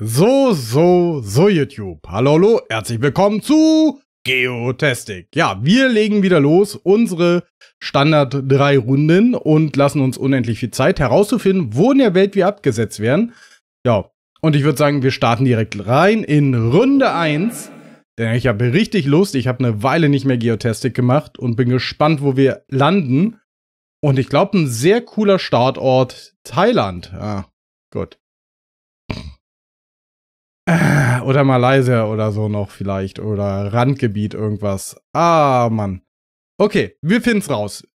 So, so, so YouTube. Hallo, hallo, herzlich willkommen zu Geotastic. Ja, wir legen wieder los unsere Standard 3 Runden und lassen uns unendlich viel Zeit herauszufinden, wo in der Welt wir abgesetzt werden. Ja, und ich würde sagen, wir starten direkt rein in Runde 1. Denn ich habe richtig Lust, ich habe eine Weile nicht mehr Geotastic gemacht und bin gespannt, wo wir landen. Und ich glaube, ein sehr cooler Startort, Thailand. Ah, gut. Äh, oder Malaysia oder so noch vielleicht. Oder Randgebiet irgendwas. Ah, Mann. Okay, wir finden's raus.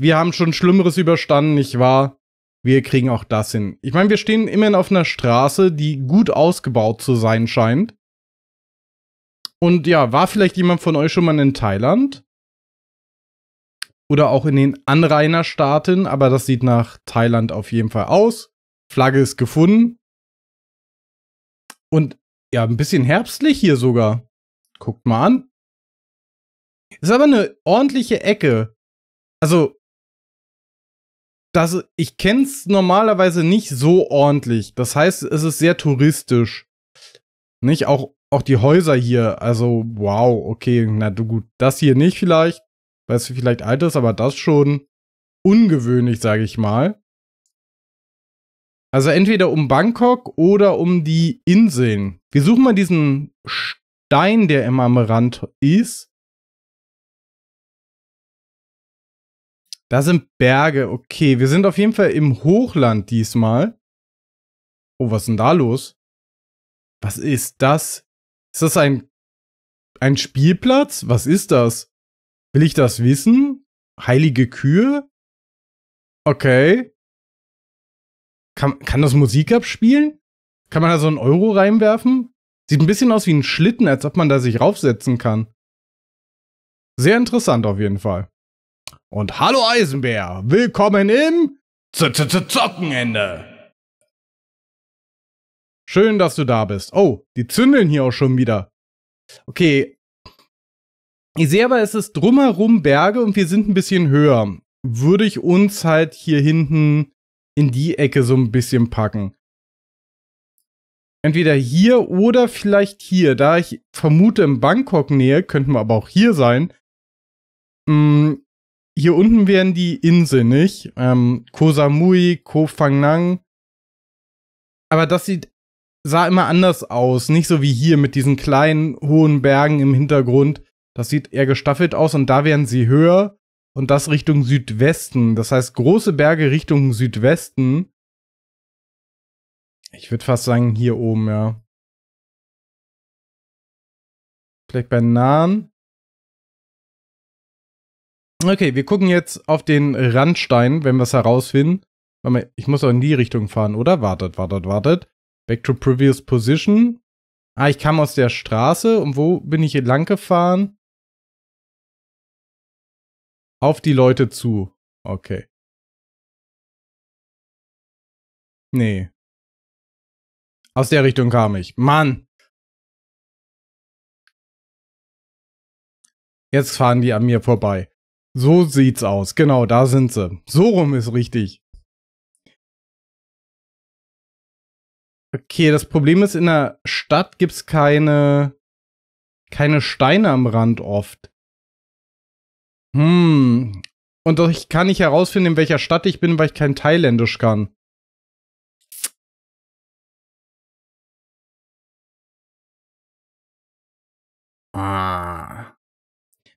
Wir haben schon Schlimmeres überstanden, nicht wahr? Wir kriegen auch das hin. Ich meine, wir stehen immerhin auf einer Straße, die gut ausgebaut zu sein scheint. Und ja, war vielleicht jemand von euch schon mal in Thailand? Oder auch in den Anrainerstaaten, aber das sieht nach Thailand auf jeden Fall aus. Flagge ist gefunden. Und ja, ein bisschen herbstlich hier sogar. Guckt mal an. Ist aber eine ordentliche Ecke. Also, das, ich kenne es normalerweise nicht so ordentlich. Das heißt, es ist sehr touristisch. Nicht? Auch, auch die Häuser hier. Also, wow, okay, na du, gut. Das hier nicht vielleicht, Weißt du, vielleicht alt ist, aber das schon ungewöhnlich, sage ich mal. Also entweder um Bangkok oder um die Inseln. Wir suchen mal diesen Stein, der im Amarant ist. Da sind Berge. Okay, wir sind auf jeden Fall im Hochland diesmal. Oh, was ist denn da los? Was ist das? Ist das ein, ein Spielplatz? Was ist das? Will ich das wissen? Heilige Kühe? Okay. Kann, kann das Musik abspielen? Kann man da so einen Euro reinwerfen? Sieht ein bisschen aus wie ein Schlitten, als ob man da sich raufsetzen kann. Sehr interessant auf jeden Fall. Und hallo Eisenbär, willkommen im Z -Z -Z Zockenende. Schön, dass du da bist. Oh, die zündeln hier auch schon wieder. Okay. Ich sehe aber, es ist drumherum Berge und wir sind ein bisschen höher. Würde ich uns halt hier hinten in die Ecke so ein bisschen packen. Entweder hier oder vielleicht hier. Da ich vermute, in Bangkok-Nähe, könnten wir aber auch hier sein. Mh, mm, hier unten wären die Inseln, nicht? Ähm, Koh Samui, Koh Phang Nang. Aber das sieht, sah immer anders aus. Nicht so wie hier mit diesen kleinen, hohen Bergen im Hintergrund. Das sieht eher gestaffelt aus und da wären sie höher und das Richtung Südwesten. Das heißt, große Berge Richtung Südwesten. Ich würde fast sagen, hier oben, ja. Vielleicht bei Nahen. Okay, wir gucken jetzt auf den Randstein, wenn wir es herausfinden. Warte mal, Ich muss auch in die Richtung fahren, oder? Wartet, wartet, wartet. Back to previous position. Ah, ich kam aus der Straße. Und wo bin ich lang gefahren? Auf die Leute zu. Okay. Nee. Aus der Richtung kam ich. Mann! Jetzt fahren die an mir vorbei. So sieht's aus. Genau, da sind sie. So rum ist richtig. Okay, das Problem ist, in der Stadt gibt's keine, keine Steine am Rand oft. Hm. Und ich kann nicht herausfinden, in welcher Stadt ich bin, weil ich kein Thailändisch kann. Ah.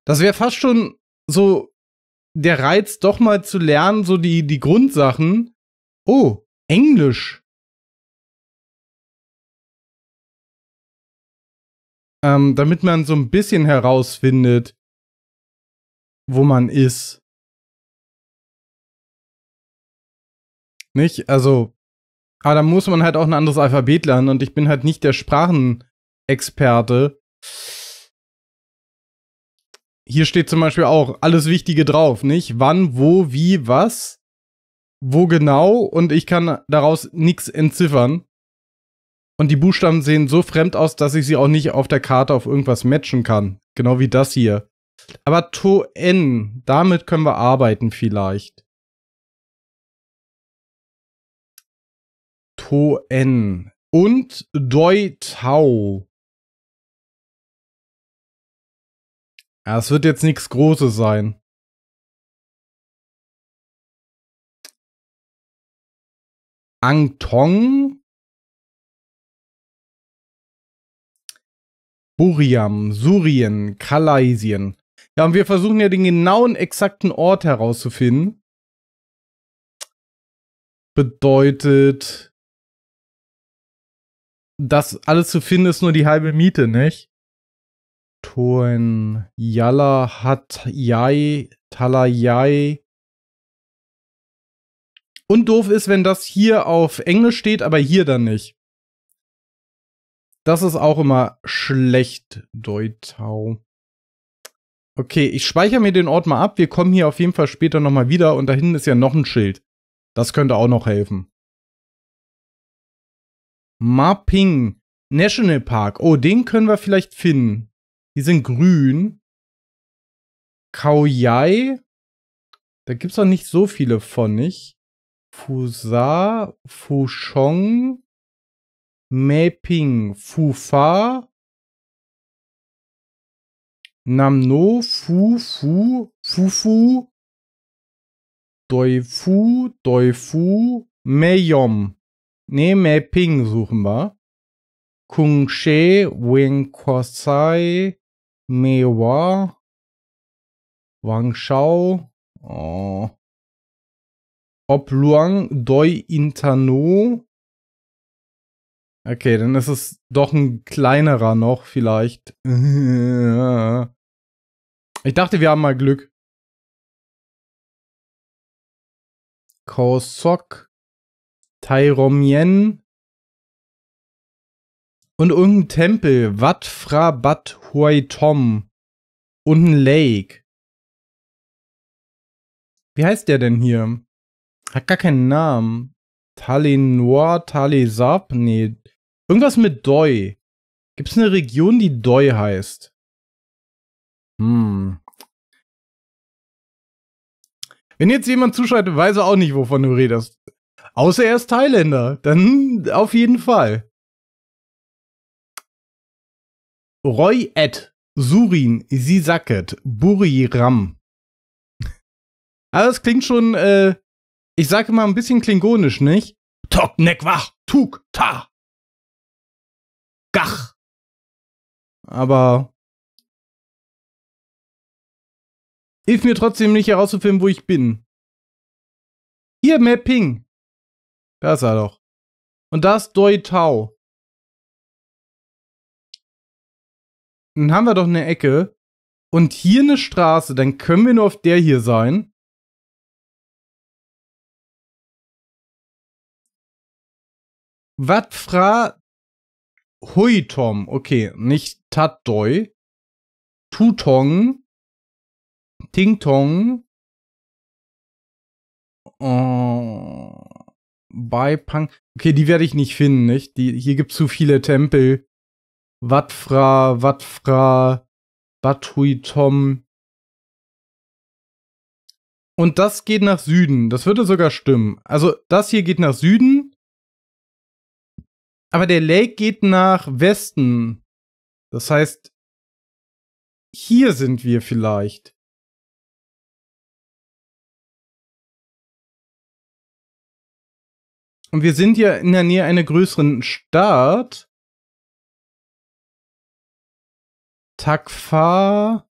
Das wäre fast schon so der Reiz, doch mal zu lernen, so die, die Grundsachen. Oh, Englisch. Ähm, damit man so ein bisschen herausfindet, wo man ist. Nicht? Also, aber da muss man halt auch ein anderes Alphabet lernen und ich bin halt nicht der Sprachenexperte. Hier steht zum Beispiel auch alles Wichtige drauf, nicht? Wann, wo, wie, was, wo genau und ich kann daraus nichts entziffern. Und die Buchstaben sehen so fremd aus, dass ich sie auch nicht auf der Karte auf irgendwas matchen kann. Genau wie das hier. Aber Toen, damit können wir arbeiten vielleicht. Toen und Doi Tau. Ja, wird jetzt nichts Großes sein. Angtong. Buriam, Surien, Kalaisien. Ja, und wir versuchen ja den genauen, exakten Ort herauszufinden. Bedeutet, das alles zu finden ist nur die halbe Miete, nicht? Toen Yalla hat Jai Talayai. Und doof ist, wenn das hier auf Englisch steht, aber hier dann nicht. Das ist auch immer schlecht, Deutau. Okay, ich speichere mir den Ort mal ab. Wir kommen hier auf jeden Fall später nochmal wieder und da hinten ist ja noch ein Schild. Das könnte auch noch helfen. Mapping National Park. Oh, den können wir vielleicht finden. Die sind grün. Kaoyai. Da gibt es doch nicht so viele von, nicht? Fusa, Fushong, Maping, Fufa, Namno Fu Fu Fu Fu Fu Doifu Fu Meyom. Ne, Meping suchen wir. Kung She Wing Kosai Mewa Wang Shao. Oh. Ob Luang Doi Intano. Okay, dann ist es doch ein kleinerer noch, vielleicht. Ich dachte, wir haben mal Glück. Kosok, Tairomien und irgendein Tempel, Wat Fra Bat Huay Tom und ein Lake. Wie heißt der denn hier? Hat gar keinen Namen. Talinoir, Talisab? Nee. Irgendwas mit Doi. Gibt es eine Region, die Doi heißt? Hm. Wenn jetzt jemand zuschaltet, weiß er auch nicht, wovon du redest. Außer er ist Thailänder. Dann auf jeden Fall. Roy Ed, Surin, Sisaket, Buriram. Also das klingt schon, äh, ich sage mal ein bisschen klingonisch, nicht? Tok nek wach, tuk ta. Gach. Aber Hilf mir trotzdem nicht herauszufinden, wo ich bin. Hier, Mapping. Da ist er doch. Und da ist Doi Tau. Dann haben wir doch eine Ecke. Und hier eine Straße. Dann können wir nur auf der hier sein. Wat fra Hui Tom. Okay, nicht Tat Doi. Tutong. Ting Tong oh, äh, bei Pang. Okay, die werde ich nicht finden, nicht? Die, hier gibt es zu viele Tempel. Watfra, Watfra, Batui Tom. Und das geht nach Süden. Das würde sogar stimmen. Also, das hier geht nach Süden. Aber der Lake geht nach Westen. Das heißt, hier sind wir vielleicht. Und wir sind ja in der Nähe einer größeren Stadt. Takfa,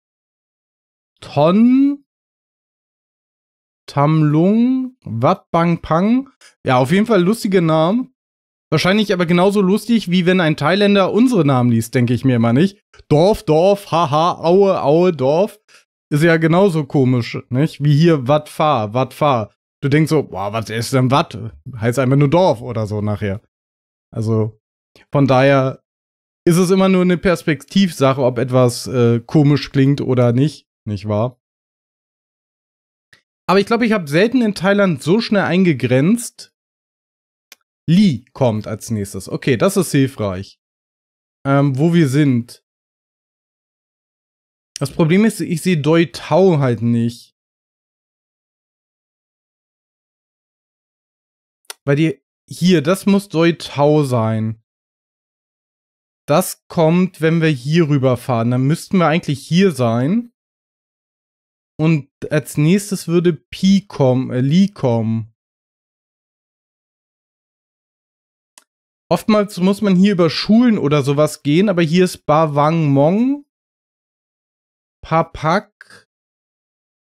Ton, Tamlung, Wat Bang Pang. Ja, auf jeden Fall lustige Namen. Wahrscheinlich aber genauso lustig, wie wenn ein Thailänder unsere Namen liest, denke ich mir immer nicht. Dorf, Dorf, haha, Aue, Aue, Dorf. Ist ja genauso komisch, nicht? Wie hier Wat Fa, Wat Fa du denkst so, boah, was ist denn was? Heißt einfach nur Dorf oder so nachher. Also von daher ist es immer nur eine Perspektivsache, ob etwas äh, komisch klingt oder nicht, nicht wahr? Aber ich glaube, ich habe selten in Thailand so schnell eingegrenzt. Li kommt als nächstes. Okay, das ist hilfreich. Ähm, wo wir sind. Das Problem ist, ich sehe Doi Tau halt nicht. Weil die, hier, das muss Doi Tau sein. Das kommt, wenn wir hier rüberfahren. Dann müssten wir eigentlich hier sein. Und als nächstes würde Pi kommen, äh, Li kommen. Oftmals muss man hier über Schulen oder sowas gehen, aber hier ist Ba Wang Mong, Papak,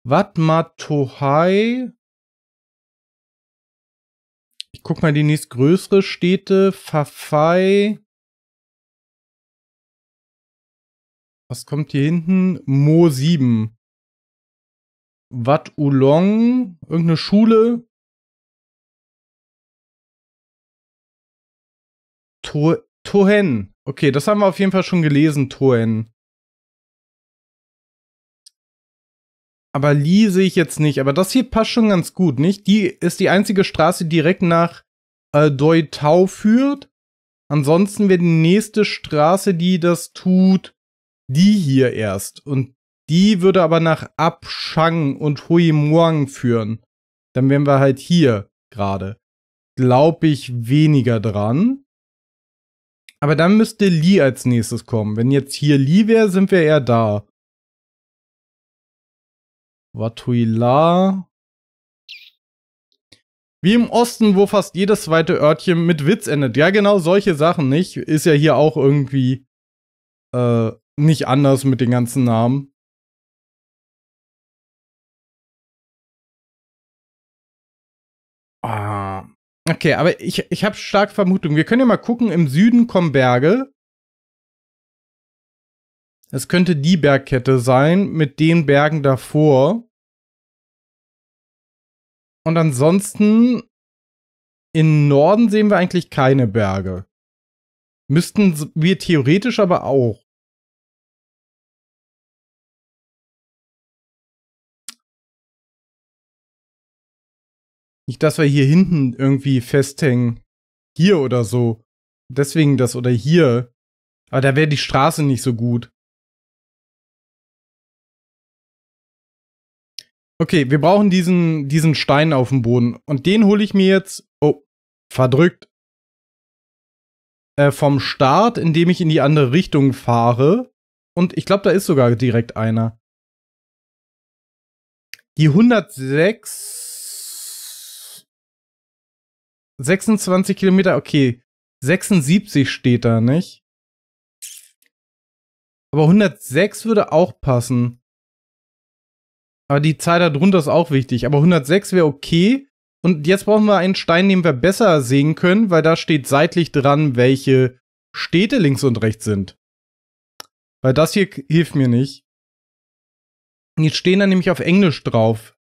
Wat Watma Tohai, ich guck mal die nächstgrößere Städte. Fafai. Was kommt hier hinten? Mo 7. Wat Ulong. Irgendeine Schule. Tohen. Okay, das haben wir auf jeden Fall schon gelesen, Tohen. Aber Lee sehe ich jetzt nicht. Aber das hier passt schon ganz gut, nicht? Die ist die einzige Straße, die direkt nach äh, Doi Tau führt. Ansonsten wäre die nächste Straße, die das tut, die hier erst. Und die würde aber nach Abshang und Hui Muang führen. Dann wären wir halt hier gerade. Glaube ich weniger dran. Aber dann müsste Li als nächstes kommen. Wenn jetzt hier Li wäre, sind wir eher da. Watuila. Wie im Osten, wo fast jedes zweite Örtchen mit Witz endet. Ja, genau solche Sachen nicht. Ist ja hier auch irgendwie äh, nicht anders mit den ganzen Namen. Ah. Okay, aber ich, ich habe stark Vermutung. Wir können ja mal gucken, im Süden kommen Berge. Es könnte die Bergkette sein mit den Bergen davor. Und ansonsten im Norden sehen wir eigentlich keine Berge. Müssten wir theoretisch aber auch. Nicht, dass wir hier hinten irgendwie festhängen. Hier oder so. Deswegen das oder hier. Aber da wäre die Straße nicht so gut. Okay, wir brauchen diesen, diesen Stein auf dem Boden. Und den hole ich mir jetzt. Oh, verdrückt. Äh, vom Start, indem ich in die andere Richtung fahre. Und ich glaube, da ist sogar direkt einer. Die 106. 26 Kilometer, okay. 76 steht da, nicht? Aber 106 würde auch passen. Aber die Zahl darunter ist auch wichtig. Aber 106 wäre okay. Und jetzt brauchen wir einen Stein, den wir besser sehen können, weil da steht seitlich dran, welche Städte links und rechts sind. Weil das hier hilft mir nicht. Die stehen da nämlich auf Englisch drauf.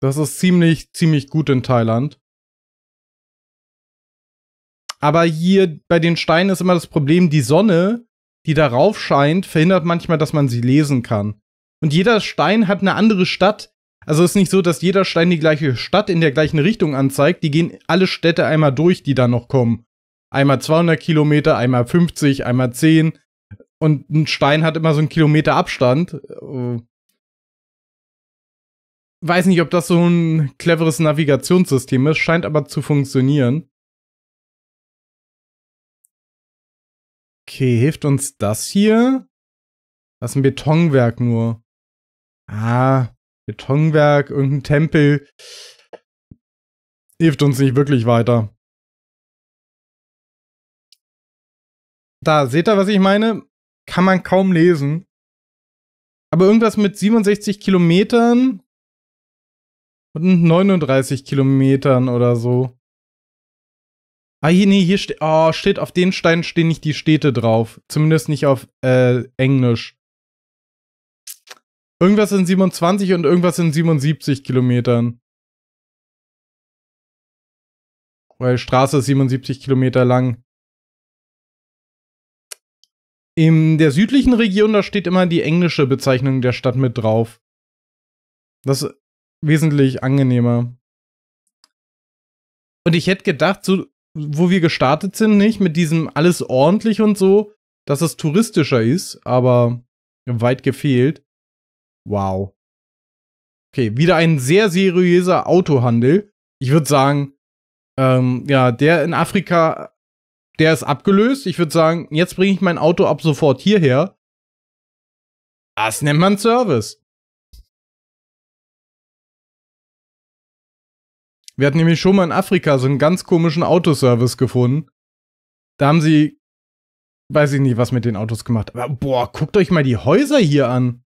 Das ist ziemlich, ziemlich gut in Thailand. Aber hier bei den Steinen ist immer das Problem, die Sonne, die darauf scheint, verhindert manchmal, dass man sie lesen kann. Und jeder Stein hat eine andere Stadt. Also es ist nicht so, dass jeder Stein die gleiche Stadt in der gleichen Richtung anzeigt. Die gehen alle Städte einmal durch, die da noch kommen. Einmal 200 Kilometer, einmal 50, einmal 10. Und ein Stein hat immer so einen Kilometer Abstand. Weiß nicht, ob das so ein cleveres Navigationssystem ist, scheint aber zu funktionieren. Okay, hilft uns das hier? Das ist ein Betonwerk nur ah, Betonwerk, irgendein Tempel, hilft uns nicht wirklich weiter. Da, seht ihr, was ich meine? Kann man kaum lesen. Aber irgendwas mit 67 Kilometern und 39 Kilometern oder so. Ah, hier, nee, hier steht. Oh, steht auf den Steinen stehen nicht die Städte drauf. Zumindest nicht auf äh, Englisch. Irgendwas in 27 und irgendwas in 77 Kilometern. Weil Straße ist 77 Kilometer lang. In der südlichen Region, da steht immer die englische Bezeichnung der Stadt mit drauf. Das ist wesentlich angenehmer. Und ich hätte gedacht, so, wo wir gestartet sind, nicht mit diesem alles ordentlich und so, dass es touristischer ist, aber weit gefehlt. Wow. Okay, wieder ein sehr seriöser Autohandel. Ich würde sagen, ähm, ja, der in Afrika, der ist abgelöst. Ich würde sagen, jetzt bringe ich mein Auto ab sofort hierher. Das nennt man Service. Wir hatten nämlich schon mal in Afrika so einen ganz komischen Autoservice gefunden. Da haben sie, weiß ich nicht, was mit den Autos gemacht. Aber boah, guckt euch mal die Häuser hier an.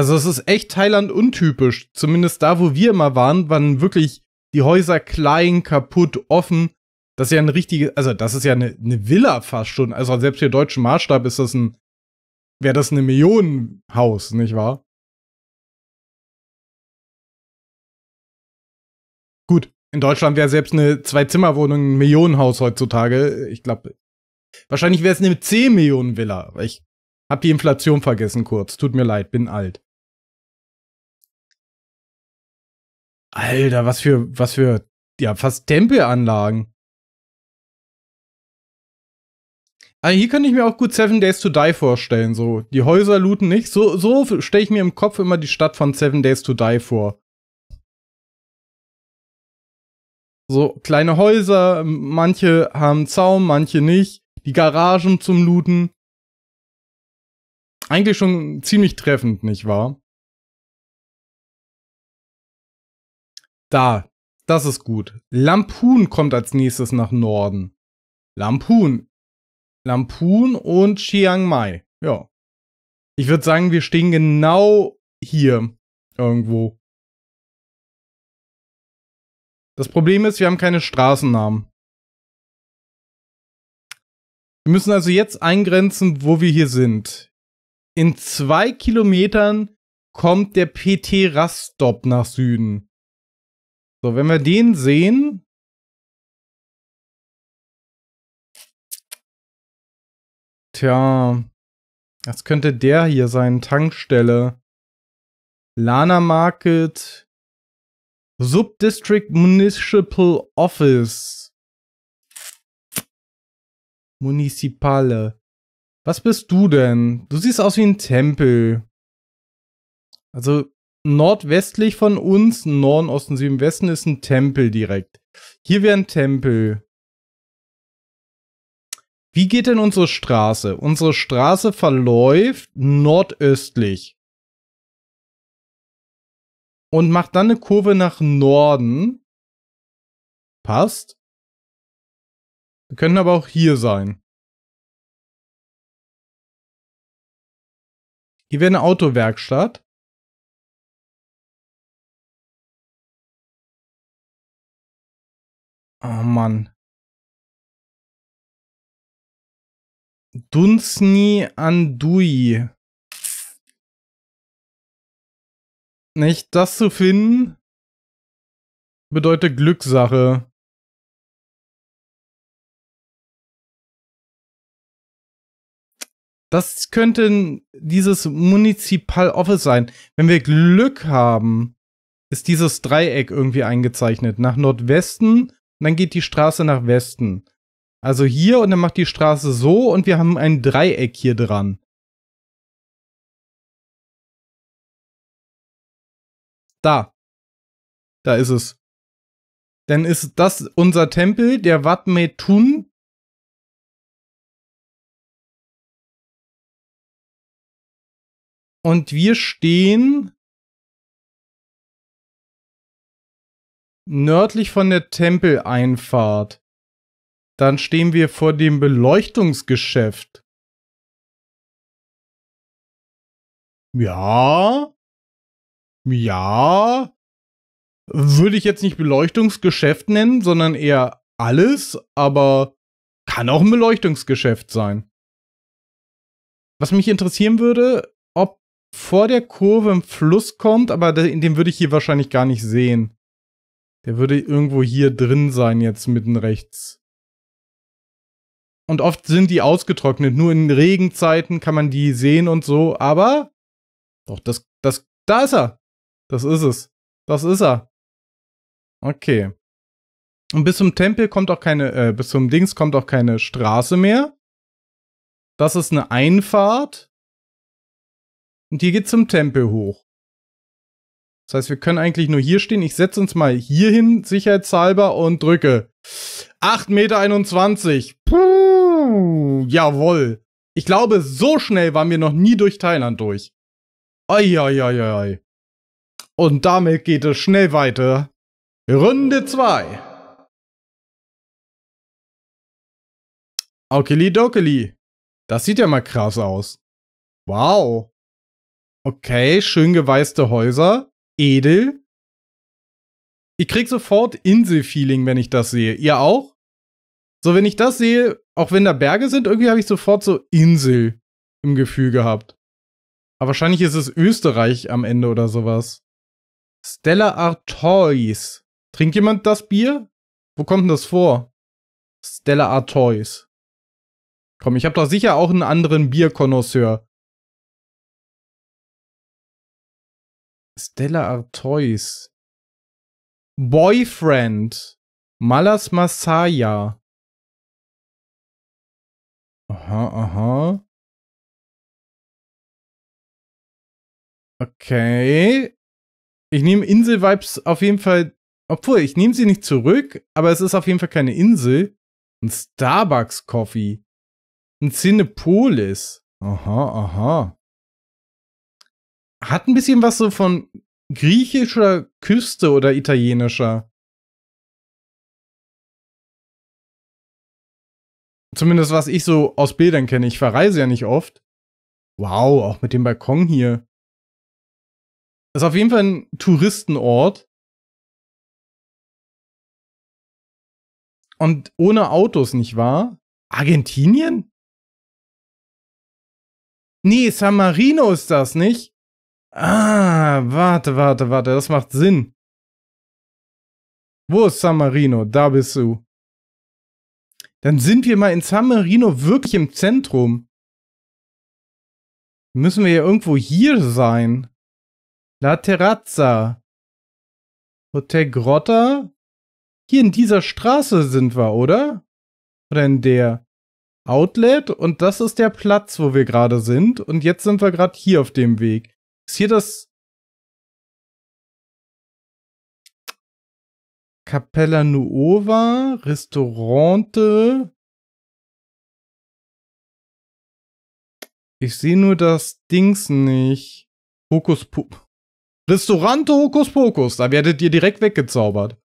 Also es ist echt Thailand untypisch. Zumindest da, wo wir immer waren, waren wirklich die Häuser klein, kaputt, offen. Das ist ja eine richtige, also das ist ja eine, eine Villa fast schon. Also selbst für deutschen Maßstab ist das ein, wäre das eine Millionenhaus, nicht wahr? Gut, in Deutschland wäre selbst eine Zwei-Zimmer-Wohnung ein Millionenhaus heutzutage. Ich glaube, wahrscheinlich wäre es eine 10-Millionen-Villa. Ich habe die Inflation vergessen kurz. Tut mir leid, bin alt. Alter, was für, was für, ja, fast Tempelanlagen. Also hier könnte ich mir auch gut Seven Days to Die vorstellen, so. Die Häuser looten nicht. So, so stelle ich mir im Kopf immer die Stadt von Seven Days to Die vor. So kleine Häuser, manche haben Zaum, manche nicht. Die Garagen zum Looten. Eigentlich schon ziemlich treffend, nicht wahr? Da, das ist gut. Lampoon kommt als nächstes nach Norden. Lampoon. Lampoon und Chiang Mai. Ja. Ich würde sagen, wir stehen genau hier irgendwo. Das Problem ist, wir haben keine Straßennamen. Wir müssen also jetzt eingrenzen, wo wir hier sind. In zwei Kilometern kommt der PT Raststop nach Süden. So, wenn wir den sehen. Tja. Das könnte der hier sein. Tankstelle. Lana Market. Subdistrict Municipal Office. Municipale. Was bist du denn? Du siehst aus wie ein Tempel. Also, nordwestlich von uns, Norden, Osten, Süden, Westen, ist ein Tempel direkt. Hier wäre ein Tempel. Wie geht denn unsere Straße? Unsere Straße verläuft nordöstlich. Und macht dann eine Kurve nach Norden. Passt. Wir können aber auch hier sein. Hier wäre eine Autowerkstatt. Oh Mann. Dunsni Andui. Nicht das zu finden, bedeutet Glückssache. Das könnte dieses Municipal Office sein. Wenn wir Glück haben, ist dieses Dreieck irgendwie eingezeichnet. Nach Nordwesten und dann geht die Straße nach Westen. Also hier und dann macht die Straße so und wir haben ein Dreieck hier dran. Da. Da ist es. Dann ist das unser Tempel, der Wat Metun. Und wir stehen nördlich von der Tempeleinfahrt. Dann stehen wir vor dem Beleuchtungsgeschäft. Ja. Ja. Würde ich jetzt nicht Beleuchtungsgeschäft nennen, sondern eher alles, aber kann auch ein Beleuchtungsgeschäft sein. Was mich interessieren würde, ob vor der Kurve ein Fluss kommt, aber den würde ich hier wahrscheinlich gar nicht sehen. Der würde irgendwo hier drin sein, jetzt mitten rechts. Und oft sind die ausgetrocknet. Nur in Regenzeiten kann man die sehen und so. Aber. Doch, das. das da ist er. Das ist es. Das ist er. Okay. Und bis zum Tempel kommt auch keine. Äh, bis zum Dings kommt auch keine Straße mehr. Das ist eine Einfahrt. Und hier geht's zum Tempel hoch. Das heißt, wir können eigentlich nur hier stehen. Ich setze uns mal hier hin, sicherheitshalber, und drücke. 8,21 Meter. Puh, jawohl. Ich glaube, so schnell waren wir noch nie durch Thailand durch. Eieieiei. Und damit geht es schnell weiter. Runde 2. Okeli dokeli. Das sieht ja mal krass aus. Wow. Okay, schön geweißte Häuser edel. Ich krieg sofort Inselfeeling, wenn ich das sehe. Ihr auch? So, wenn ich das sehe, auch wenn da Berge sind, irgendwie habe ich sofort so Insel im Gefühl gehabt. Aber wahrscheinlich ist es Österreich am Ende oder sowas. Stella Artois. Trinkt jemand das Bier? Wo kommt denn das vor? Stella Artois. Komm, ich habe doch sicher auch einen anderen Bierkonnoisseur. Stella Artois. Boyfriend. Malas Masaya. Aha, aha. Okay. Ich nehme Insel-Vibes auf jeden Fall. Obwohl, ich nehme sie nicht zurück, aber es ist auf jeden Fall keine Insel. Ein Starbucks-Coffee. Ein Cinepolis. Aha, aha hat ein bisschen was so von griechischer Küste oder italienischer. Zumindest was ich so aus Bildern kenne. Ich verreise ja nicht oft. Wow, auch mit dem Balkon hier. Das ist auf jeden Fall ein Touristenort. Und ohne Autos, nicht wahr? Argentinien? Nee, San Marino ist das, nicht? Ah, warte, warte, warte, das macht Sinn. Wo ist San Marino? Da bist du. Dann sind wir mal in San Marino wirklich im Zentrum. Müssen wir ja irgendwo hier sein. La Terrazza. Hotel Grotta. Hier in dieser Straße sind wir, oder? Oder in der Outlet. Und das ist der Platz, wo wir gerade sind. Und jetzt sind wir gerade hier auf dem Weg. Ist hier das Capella Nuova, Restaurante. Ich sehe nur das Dings nicht. Hokus Pokus. Restaurante Hokus Pokus, da werdet ihr direkt weggezaubert.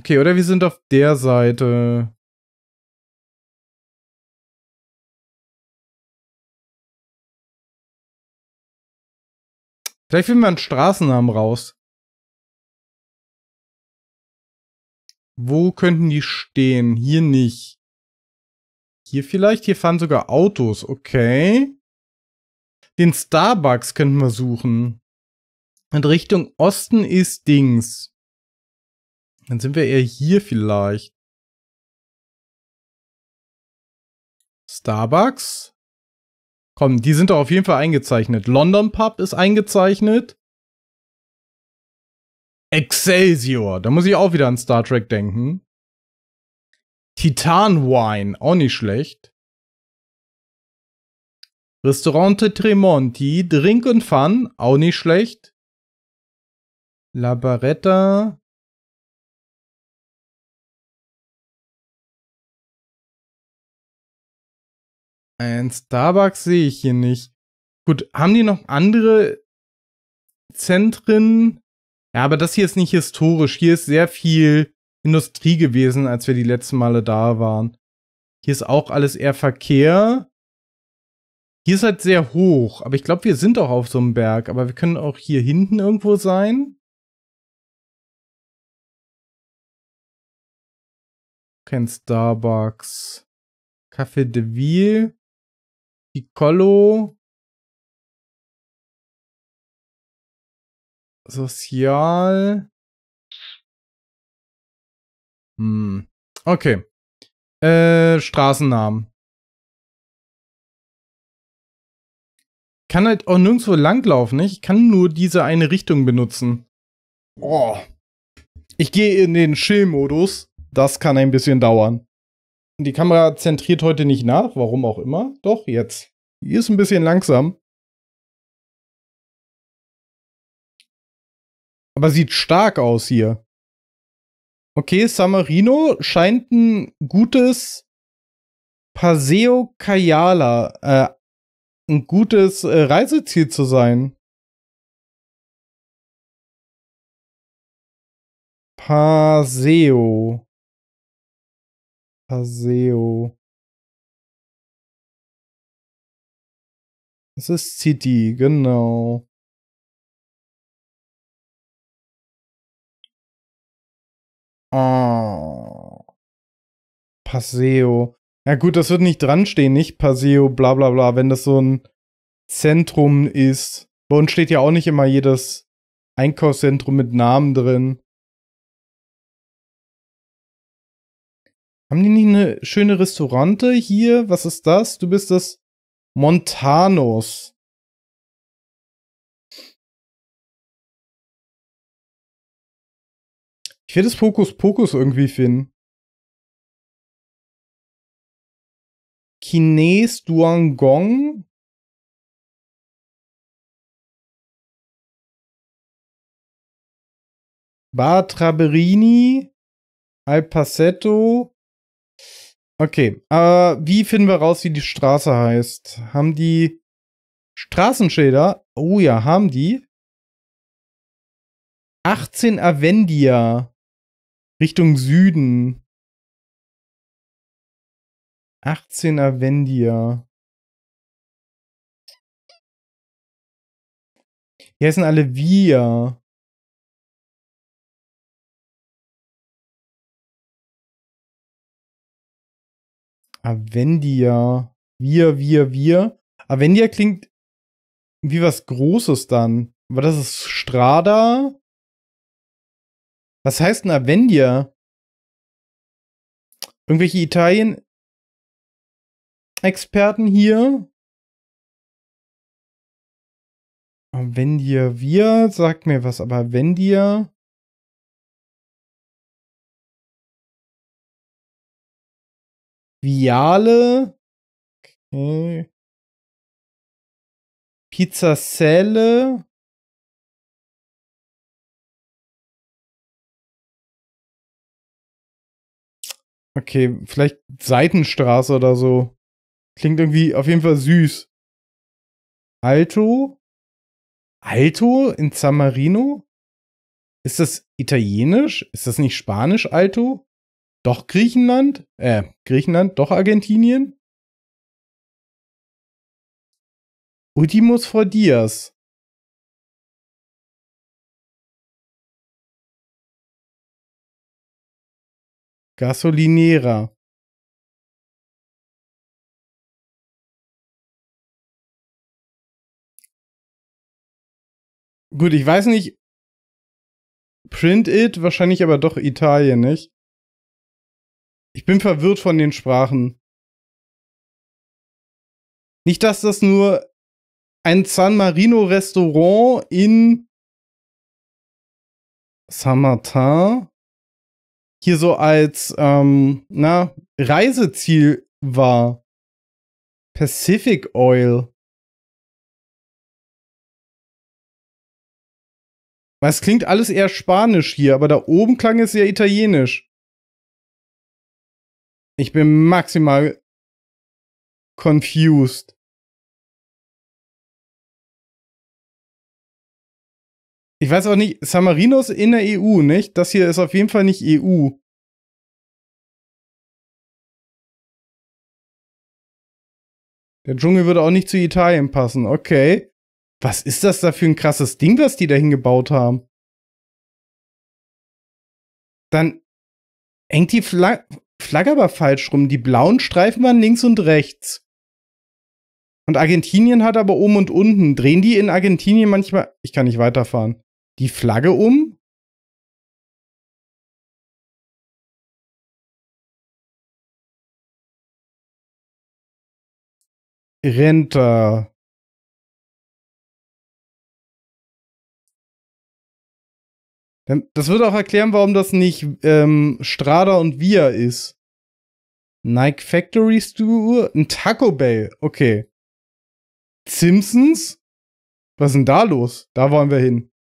Okay, oder wir sind auf der Seite. Vielleicht finden wir einen Straßennamen raus. Wo könnten die stehen? Hier nicht. Hier vielleicht? Hier fahren sogar Autos. Okay. Den Starbucks könnten wir suchen. Und Richtung Osten ist Dings. Dann sind wir eher hier vielleicht. Starbucks. Komm, die sind doch auf jeden Fall eingezeichnet. London Pub ist eingezeichnet. Excelsior, da muss ich auch wieder an Star Trek denken. Titan Wine, auch nicht schlecht. Restaurante Tremonti, Drink und Fun, auch nicht schlecht. La Barretta, Ein Starbucks sehe ich hier nicht. Gut, haben die noch andere Zentren? Ja, aber das hier ist nicht historisch. Hier ist sehr viel Industrie gewesen, als wir die letzten Male da waren. Hier ist auch alles eher Verkehr. Hier ist halt sehr hoch, aber ich glaube, wir sind auch auf so einem Berg, aber wir können auch hier hinten irgendwo sein. Kein Starbucks. Café de Ville. Piccolo. Sozial. Hm. Okay. Äh, Straßennamen. Kann halt auch nirgendwo langlaufen, nicht? Ich kann nur diese eine Richtung benutzen. Boah. Ich gehe in den Chill-Modus. Das kann ein bisschen dauern. Die Kamera zentriert heute nicht nach, warum auch immer. Doch, jetzt. Die ist ein bisschen langsam. Aber sieht stark aus hier. Okay, Samarino scheint ein gutes Paseo Cayala, äh, ein gutes äh, Reiseziel zu sein. Paseo. Paseo. Es ist CD, genau. Ah. Paseo. Ja gut, das wird nicht dran stehen, nicht Paseo, bla bla bla, wenn das so ein Zentrum ist. Bei uns steht ja auch nicht immer jedes Einkaufszentrum mit Namen drin. Haben die nicht eine schöne Restaurante hier? Was ist das? Du bist das Montanos. Ich will das Pokus Pokus irgendwie finden. Chines Duangong? Bar Bartraberini? Alpaceto? Okay, äh, wie finden wir raus, wie die Straße heißt? Haben die Straßenschilder? Oh ja, haben die. 18 Avendia Richtung Süden. 18 Avendia. Hier heißen alle wir. Avendia. Wir, wir, wir. Avendia klingt wie was Großes dann. Aber das ist Strada. Was heißt denn Avendia? Irgendwelche Italien-Experten hier? Avendia, wir, sagt mir was, aber Avendia. Viale. Okay. Pizzaselle. Okay, vielleicht Seitenstraße oder so. Klingt irgendwie auf jeden Fall süß. Alto? Alto in San Marino? Ist das italienisch? Ist das nicht spanisch, Alto? doch Griechenland, äh, Griechenland, doch Argentinien. Ultimus vor Dias. Gasolinera. Gut, ich weiß nicht. Print it, wahrscheinlich aber doch Italien, nicht? Ich bin verwirrt von den Sprachen. Nicht, dass das nur ein San Marino Restaurant in San Martin hier so als ähm, na, Reiseziel war. Pacific Oil. Weil Es klingt alles eher spanisch hier, aber da oben klang es ja italienisch. Ich bin maximal confused. Ich weiß auch nicht, San Marino ist in der EU, nicht? Das hier ist auf jeden Fall nicht EU. Der Dschungel würde auch nicht zu Italien passen. Okay. Was ist das da für ein krasses Ding, was die da hingebaut haben? Dann hängt die Flag Flagge aber falsch rum. Die blauen Streifen waren links und rechts. Und Argentinien hat aber oben und unten. Drehen die in Argentinien manchmal. Ich kann nicht weiterfahren. Die Flagge um? Renter. Das würde auch erklären, warum das nicht ähm, Strada und Via ist. Nike Factory Store? Ein Taco Bell. Okay. Simpsons? Was ist denn da los? Da wollen wir hin.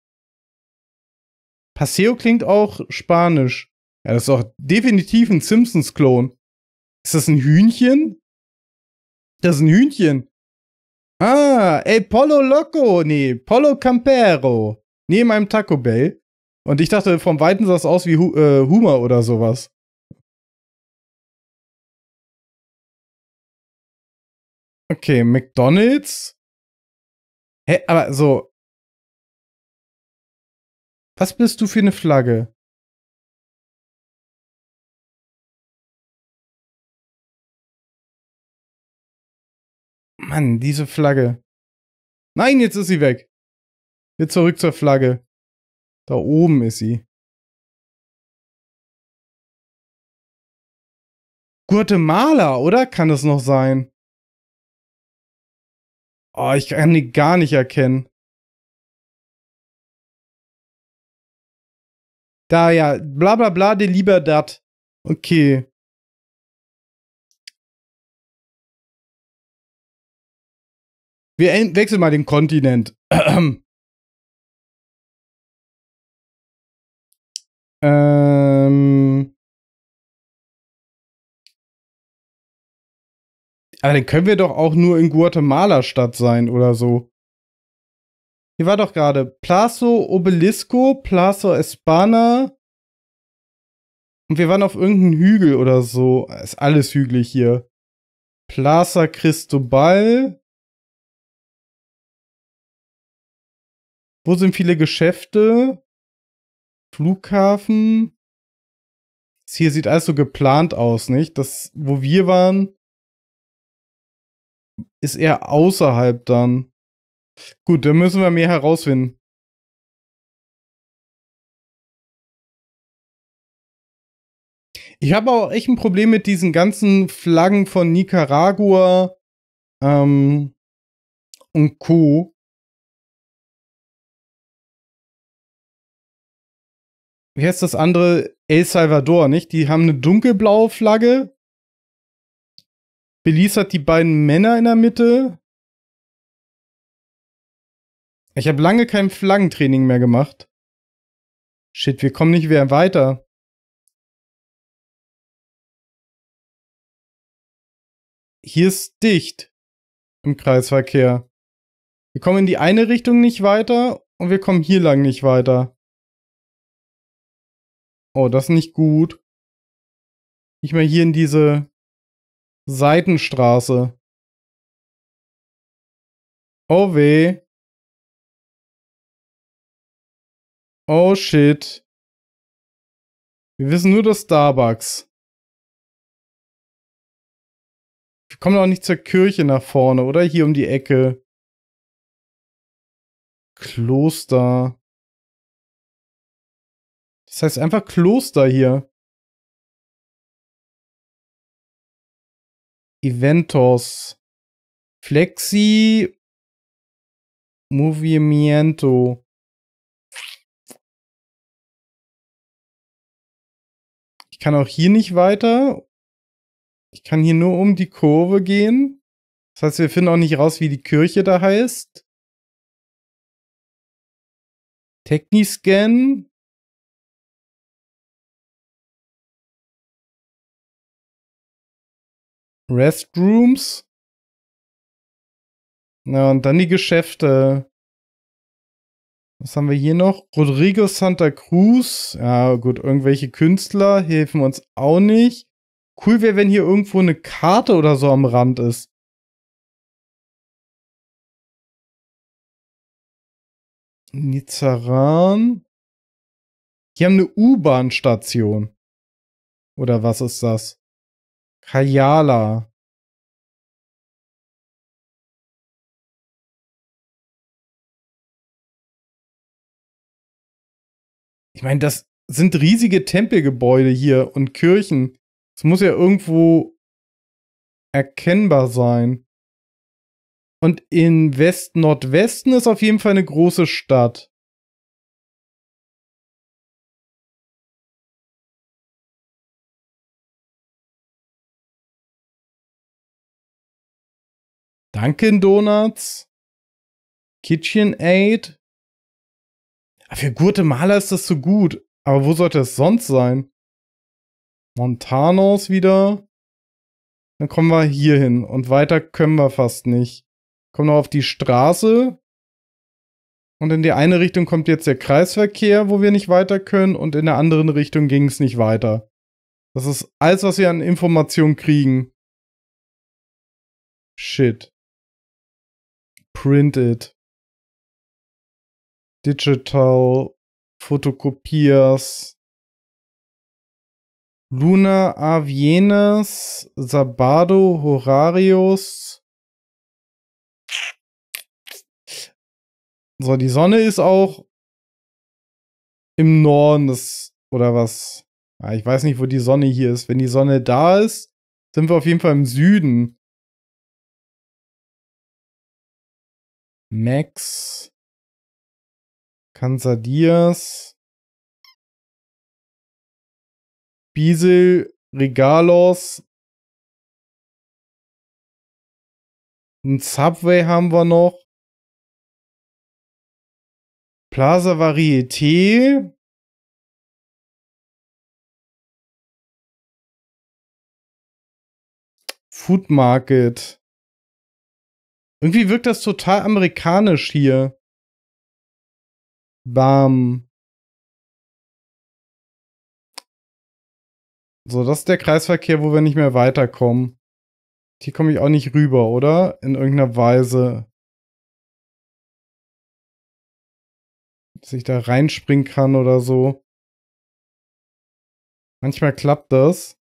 Paseo klingt auch spanisch. Ja, das ist doch definitiv ein Simpsons-Klon. Ist das ein Hühnchen? Das ist ein Hühnchen. Ah, ey, Polo Loco. Nee, Polo Campero. Neben einem Taco Bell. Und ich dachte, vom Weiten sah es aus wie Hu äh, Humor oder sowas. Okay, McDonalds? Hä, aber so. Was bist du für eine Flagge? Mann, diese Flagge. Nein, jetzt ist sie weg. Jetzt zurück zur Flagge. Da oben ist sie. Guatemala, oder? Kann das noch sein? Oh, ich kann die gar nicht erkennen. Da ja, bla bla bla de Libertad. Okay. Wir wechseln mal den Kontinent. Ähm, Ähm, aber dann können wir doch auch nur in Guatemala-Stadt sein oder so. Hier war doch gerade Plazo Obelisco, Plazo Espana. Und wir waren auf irgendeinem Hügel oder so. Ist alles hügelig hier. Plaza Cristobal. Wo sind viele Geschäfte? Flughafen. Das hier sieht alles so geplant aus, nicht? Das, wo wir waren, ist eher außerhalb dann. Gut, da müssen wir mehr herausfinden. Ich habe auch echt ein Problem mit diesen ganzen Flaggen von Nicaragua ähm, und Co. wie heißt das andere? El Salvador, nicht? Die haben eine dunkelblaue Flagge. Belize hat die beiden Männer in der Mitte. Ich habe lange kein Flaggentraining mehr gemacht. Shit, wir kommen nicht mehr weiter. Hier ist dicht im Kreisverkehr. Wir kommen in die eine Richtung nicht weiter und wir kommen hier lang nicht weiter oh, das ist nicht gut. Nicht mehr hier in diese Seitenstraße. Oh weh. Oh shit. Wir wissen nur dass Starbucks. Wir kommen auch nicht zur Kirche nach vorne, oder? Hier um die Ecke. Kloster. Das heißt einfach Kloster hier. Eventos. Flexi. Movimiento. Ich kann auch hier nicht weiter. Ich kann hier nur um die Kurve gehen. Das heißt, wir finden auch nicht raus, wie die Kirche da heißt. Techniscan. Restrooms. Na, und dann die Geschäfte. Was haben wir hier noch? Rodrigo Santa Cruz. Ja, gut, irgendwelche Künstler helfen uns auch nicht. Cool wäre, wenn hier irgendwo eine Karte oder so am Rand ist. Nizaran. Hier haben eine U-Bahn-Station. Oder was ist das? Kajala. Ich meine, das sind riesige Tempelgebäude hier und Kirchen. Es muss ja irgendwo erkennbar sein. Und in West-Nordwesten ist auf jeden Fall eine große Stadt. Dunkin' Donuts, Kitchen Aid. Ah, für Guatemala ist das so gut, aber wo sollte es sonst sein? Montanos wieder. Dann kommen wir hier hin und weiter können wir fast nicht. Kommen noch auf die Straße. Und in die eine Richtung kommt jetzt der Kreisverkehr, wo wir nicht weiter können, und in der anderen Richtung ging es nicht weiter. Das ist alles, was wir an Informationen kriegen. Shit printed, digital, Fotokopiers, Luna Avienes, Sabado Horarios. So, die Sonne ist auch im Norden des, oder was? Ja, ah, ich weiß nicht, wo die Sonne hier ist. Wenn die Sonne da ist, sind wir auf jeden Fall im Süden. Max, Kansadias, Biesel, Regalos, ein Subway haben wir noch, Plaza Varieté, Food Market. Irgendwie wirkt das total amerikanisch hier. Bam. So, das ist der Kreisverkehr, wo wir nicht mehr weiterkommen. Hier komme ich auch nicht rüber, oder? In irgendeiner Weise. Dass ich da reinspringen kann oder so. Manchmal klappt das.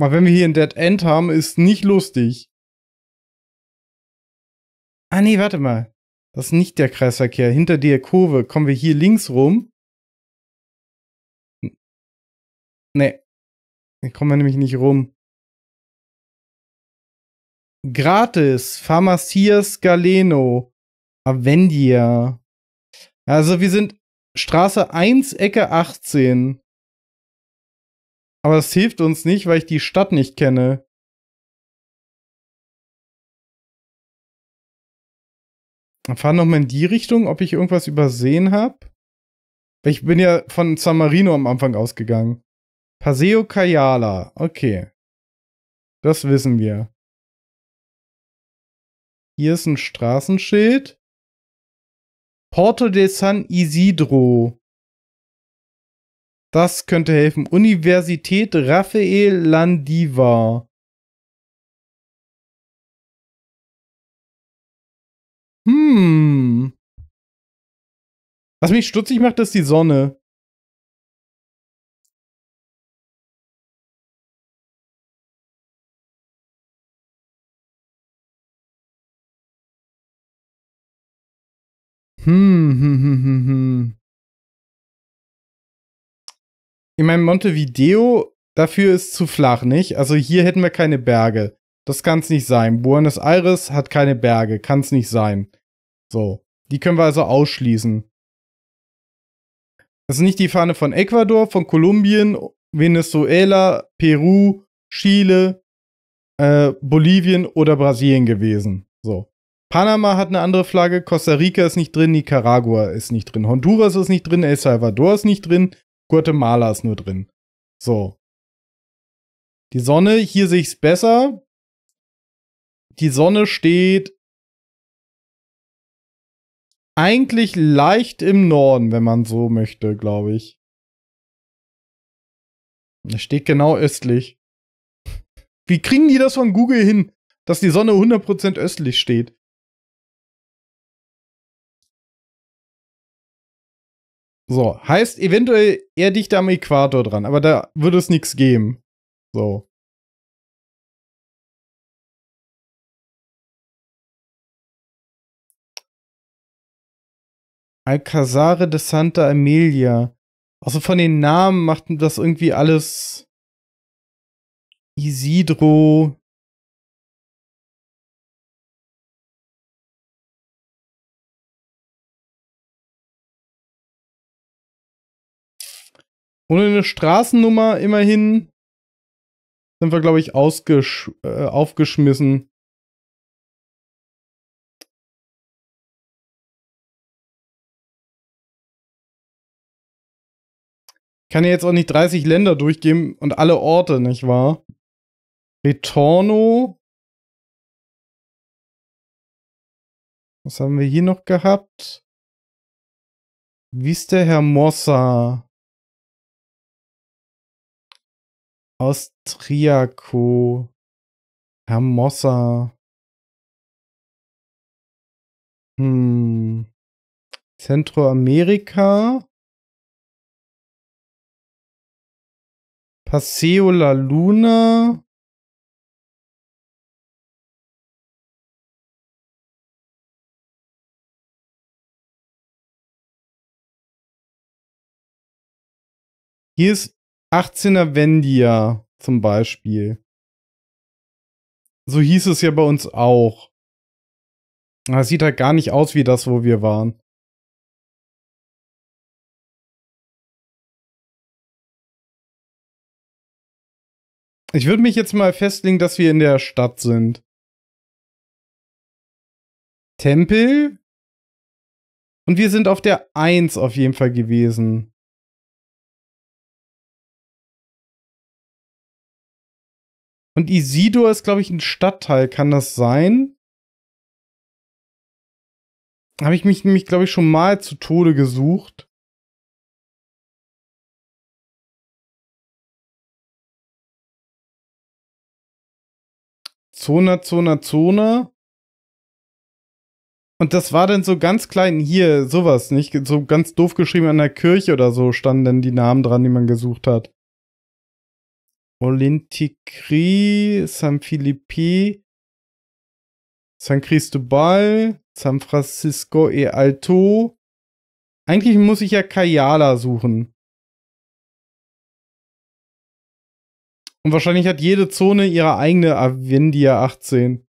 Mal wenn wir hier ein Dead End haben, ist nicht lustig. Ah nee, warte mal. Das ist nicht der Kreisverkehr. Hinter der Kurve kommen wir hier links rum. Nee. Hier kommen wir nämlich nicht rum. Gratis. Pharmacias Galeno. Avendia. Also wir sind Straße 1, Ecke 18. Aber es hilft uns nicht, weil ich die Stadt nicht kenne. Dann fahren nochmal in die Richtung, ob ich irgendwas übersehen habe. Ich bin ja von San Marino am Anfang ausgegangen. Paseo Cayala. Okay. Das wissen wir. Hier ist ein Straßenschild. Porto de San Isidro. Das könnte helfen. Universität Raphael Landiva. Hm. Was mich stutzig macht, ist die Sonne. Hm, hm, hm, hm, hm. Ich meine, Montevideo, dafür ist zu flach, nicht? Also hier hätten wir keine Berge. Das kann es nicht sein. Buenos Aires hat keine Berge, kann es nicht sein. So, die können wir also ausschließen. Das ist nicht die Fahne von Ecuador, von Kolumbien, Venezuela, Peru, Chile, äh, Bolivien oder Brasilien gewesen. So. Panama hat eine andere Flagge, Costa Rica ist nicht drin, Nicaragua ist nicht drin, Honduras ist nicht drin, El Salvador ist nicht drin, Guatemala ist nur drin. So. Die Sonne, hier sehe ich es besser. Die Sonne steht eigentlich leicht im Norden, wenn man so möchte, glaube ich. Es steht genau östlich. Wie kriegen die das von Google hin, dass die Sonne 100% östlich steht? So, heißt eventuell eher dichter am Äquator dran, aber da würde es nichts geben. So. Alcazare de Santa Emilia. Also von den Namen macht das irgendwie alles Isidro Ohne eine Straßennummer immerhin sind wir, glaube ich, ausgesch äh, aufgeschmissen. kann ja jetzt auch nicht 30 Länder durchgeben und alle Orte, nicht wahr? Retorno. Was haben wir hier noch gehabt? Vista Hermosa. Austriaco, Hermosa. Hm. Centroamerika. Paseo La Luna. Hier ist 18er Wendia zum Beispiel. So hieß es ja bei uns auch. Das sieht halt gar nicht aus wie das, wo wir waren. Ich würde mich jetzt mal festlegen, dass wir in der Stadt sind. Tempel? Und wir sind auf der 1 auf jeden Fall gewesen. Und Isidor ist, glaube ich, ein Stadtteil, kann das sein? Habe ich mich nämlich, glaube ich, schon mal zu Tode gesucht. Zona, Zona, Zona. Und das war dann so ganz klein, hier, sowas, nicht? So ganz doof geschrieben an der Kirche oder so standen dann die Namen dran, die man gesucht hat. Olintikri, San Felipe, San Cristobal, San Francisco e Alto. Eigentlich muss ich ja Kayala suchen. Und wahrscheinlich hat jede Zone ihre eigene Avendia 18.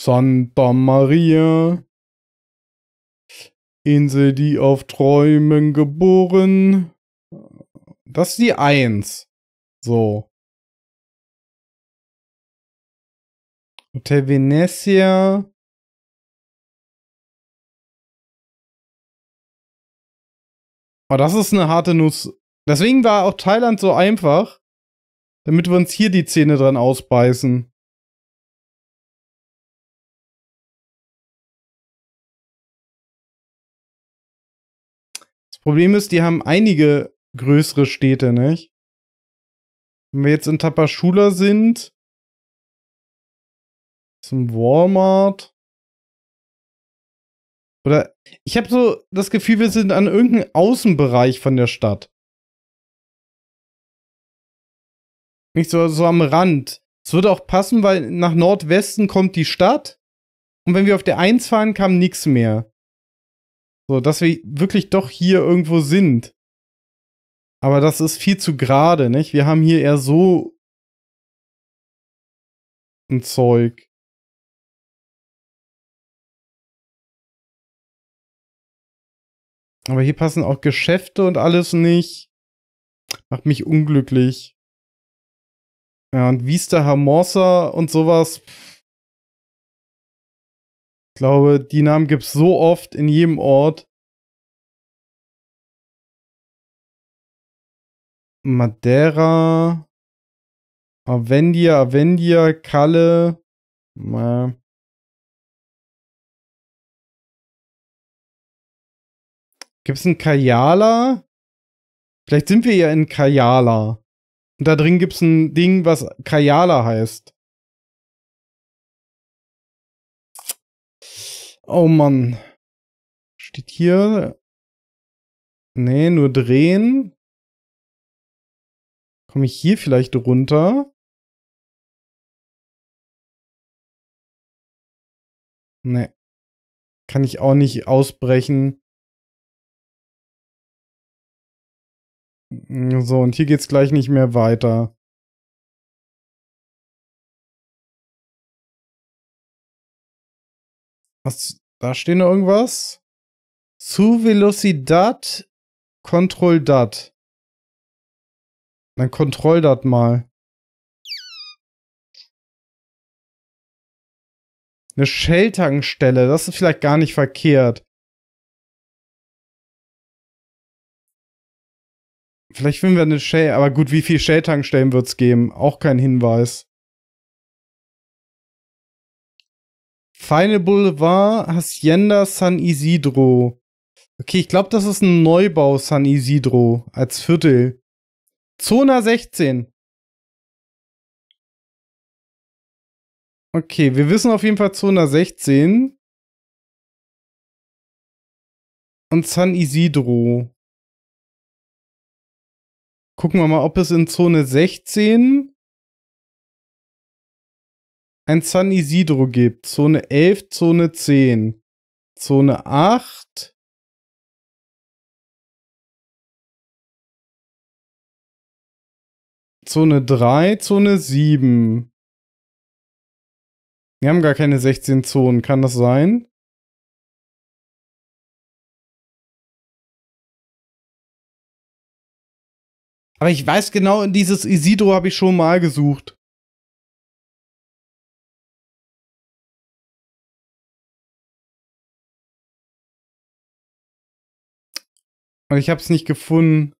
Santa Maria, Insel, die auf Träumen geboren. Das ist die Eins. So. Hotel Venezia. Oh, das ist eine harte Nuss. Deswegen war auch Thailand so einfach, damit wir uns hier die Zähne dran ausbeißen. Problem ist, die haben einige größere Städte, nicht? Wenn wir jetzt in Tapachula sind, zum Walmart. Oder ich habe so das Gefühl, wir sind an irgendeinem Außenbereich von der Stadt. Nicht so, so am Rand. Es würde auch passen, weil nach Nordwesten kommt die Stadt. Und wenn wir auf der 1 fahren, kam nichts mehr. So, dass wir wirklich doch hier irgendwo sind. Aber das ist viel zu gerade, nicht? Wir haben hier eher so ein Zeug. Aber hier passen auch Geschäfte und alles nicht. Macht mich unglücklich. Ja, und Vista Hermosa und sowas. Pff glaube, die Namen gibt es so oft in jedem Ort. Madeira, Avendia, Avendia, Kalle. Gibt es einen Kayala? Vielleicht sind wir ja in Kayala. Und da drin gibt es ein Ding, was Kayala heißt. Oh Mann. Steht hier. Nee, nur drehen. Komme ich hier vielleicht runter? Nee. Kann ich auch nicht ausbrechen. So, und hier geht's gleich nicht mehr weiter. Was, da steht noch irgendwas? Zu Velocidad Kontrolldat. Dann Kontrolldat mal. Eine Shell-Tankstelle, das ist vielleicht gar nicht verkehrt. Vielleicht finden wir eine Shell, aber gut, wie viele Shell-Tankstellen wird es geben? Auch kein Hinweis. Final Boulevard, Hacienda San Isidro. Okay, ich glaube, das ist ein Neubau San Isidro als Viertel. Zona 16. Okay, wir wissen auf jeden Fall Zona 16. Und San Isidro. Gucken wir mal, ob es in Zone 16 ein San Isidro gibt. Zone 11, Zone 10. Zone 8. Zone 3, Zone 7. Wir haben gar keine 16 Zonen, kann das sein? Aber ich weiß genau, in dieses Isidro habe ich schon mal gesucht. Und ich habe es nicht gefunden.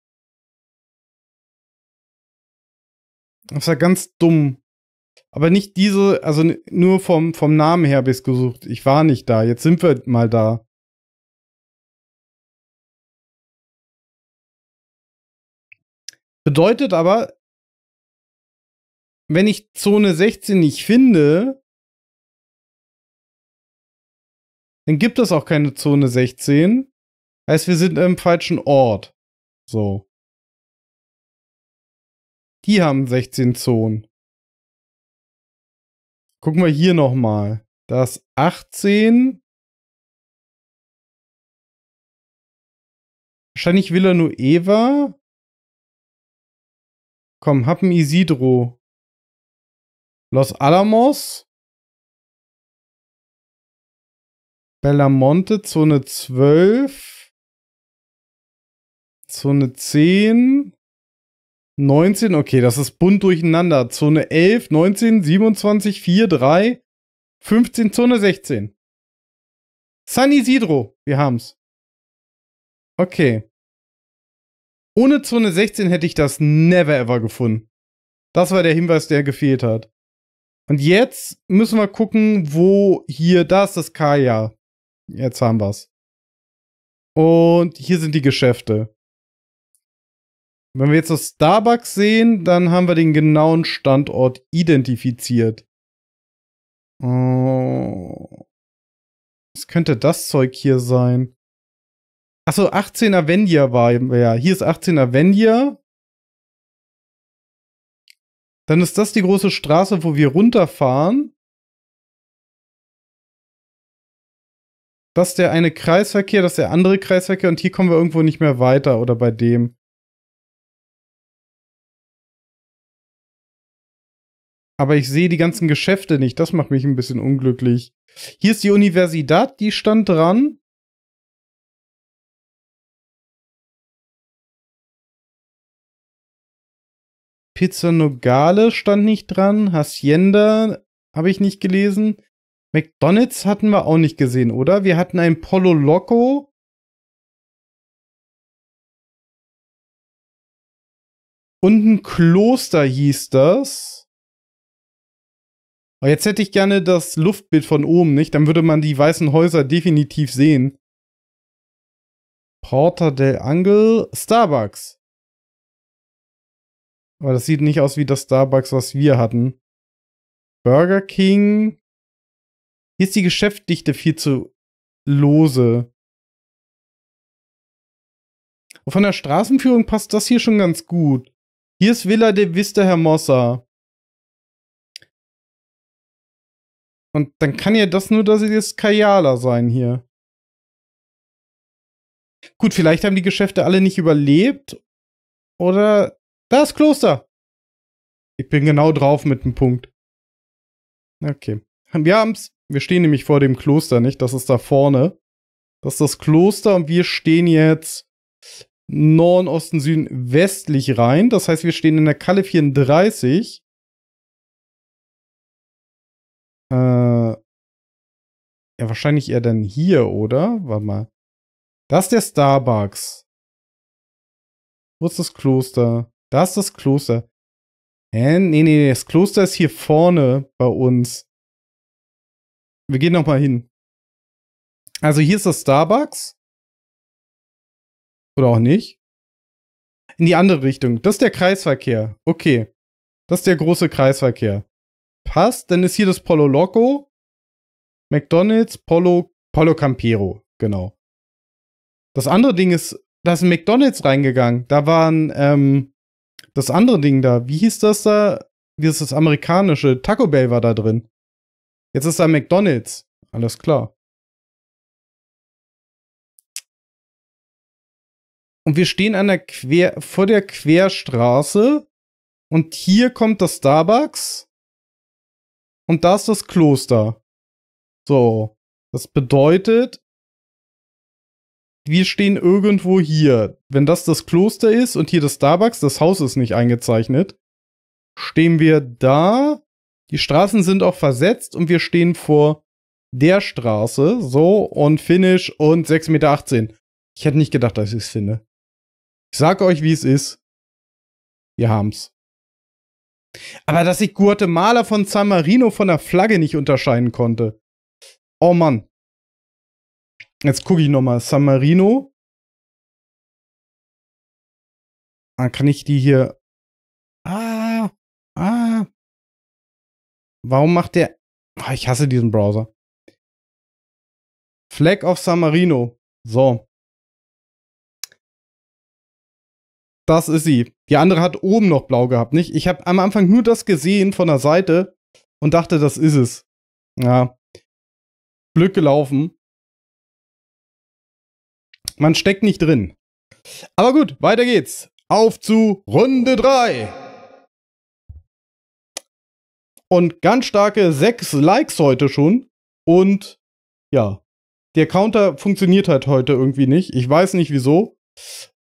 Das war ganz dumm. Aber nicht diese, also nur vom, vom Namen her habe ich es gesucht. Ich war nicht da. Jetzt sind wir mal da. Bedeutet aber, wenn ich Zone 16 nicht finde, dann gibt es auch keine Zone 16. Heißt, wir sind im falschen Ort. So. Die haben 16 Zonen. Gucken wir hier nochmal. Das 18. Wahrscheinlich will er nur Eva. Komm, hab Isidro. Los Alamos. Bellamonte, Zone 12. Zone 10, 19, okay, das ist bunt durcheinander. Zone 11, 19, 27, 4, 3, 15, Zone 16. San Isidro, wir haben's. Okay. Ohne Zone 16 hätte ich das never ever gefunden. Das war der Hinweis, der gefehlt hat. Und jetzt müssen wir gucken, wo hier, da ist das Kaya. Jetzt haben wir's. Und hier sind die Geschäfte. Wenn wir jetzt das Starbucks sehen, dann haben wir den genauen Standort identifiziert. Oh. Was könnte das Zeug hier sein? Achso, 18er Vendia war ja. Hier ist 18er Vendia. Dann ist das die große Straße, wo wir runterfahren. Das ist der eine Kreisverkehr, das ist der andere Kreisverkehr und hier kommen wir irgendwo nicht mehr weiter oder bei dem. aber ich sehe die ganzen Geschäfte nicht. Das macht mich ein bisschen unglücklich. Hier ist die Universität, die stand dran. Pizza Nogale stand nicht dran. Hacienda habe ich nicht gelesen. McDonalds hatten wir auch nicht gesehen, oder? Wir hatten ein Polo Loco. Und ein Kloster hieß das. Aber jetzt hätte ich gerne das Luftbild von oben, nicht? Dann würde man die weißen Häuser definitiv sehen. Porta del Angel, Starbucks. Aber das sieht nicht aus wie das Starbucks, was wir hatten. Burger King. Hier ist die Geschäftsdichte viel zu lose. Und von der Straßenführung passt das hier schon ganz gut. Hier ist Villa de Vista Hermosa. Und dann kann ja das nur das jetzt Kayala sein hier. Gut, vielleicht haben die Geschäfte alle nicht überlebt. Oder das Kloster. Ich bin genau drauf mit dem Punkt. Okay. Wir haben's. Wir stehen nämlich vor dem Kloster, nicht? Das ist da vorne. Das ist das Kloster und wir stehen jetzt Norden, Osten, Süden, westlich rein. Das heißt, wir stehen in der Kalle 34. Äh, ja, wahrscheinlich eher dann hier, oder? Warte mal. Das ist der Starbucks. Wo ist das Kloster? Da ist das Kloster. Hä? Nee, nee, nee. Das Kloster ist hier vorne bei uns. Wir gehen nochmal hin. Also hier ist das Starbucks. Oder auch nicht. In die andere Richtung. Das ist der Kreisverkehr. Okay. Das ist der große Kreisverkehr passt. Dann ist hier das Polo Loco, McDonald's, Polo, Polo Campero, genau. Das andere Ding ist, da ist ein McDonald's reingegangen. Da waren ähm, das andere Ding da, wie hieß das da? Wie ist das amerikanische Taco Bell war da drin. Jetzt ist da McDonald's. Alles klar. Und wir stehen an der Quer, vor der Querstraße. Und hier kommt das Starbucks. Und da ist das Kloster. So. Das bedeutet, wir stehen irgendwo hier. Wenn das das Kloster ist und hier das Starbucks, das Haus ist nicht eingezeichnet, stehen wir da. Die Straßen sind auch versetzt und wir stehen vor der Straße. So und Finish und 6,18 Meter. Ich hätte nicht gedacht, dass ich es finde. Ich sage euch, wie es ist. Wir haben's. Aber dass ich Guatemala von San Marino von der Flagge nicht unterscheiden konnte. Oh Mann. Jetzt gucke ich nochmal. San Marino. Dann ah, kann ich die hier. Ah. Ah. Warum macht der. Oh, ich hasse diesen Browser. Flag of San Marino. So. Das ist sie. Die andere hat oben noch blau gehabt, nicht? Ich habe am Anfang nur das gesehen von der Seite und dachte, das ist es. Ja. Glück gelaufen. Man steckt nicht drin. Aber gut, weiter geht's. Auf zu Runde 3. Und ganz starke 6 Likes heute schon. Und ja, der Counter funktioniert halt heute irgendwie nicht. Ich weiß nicht wieso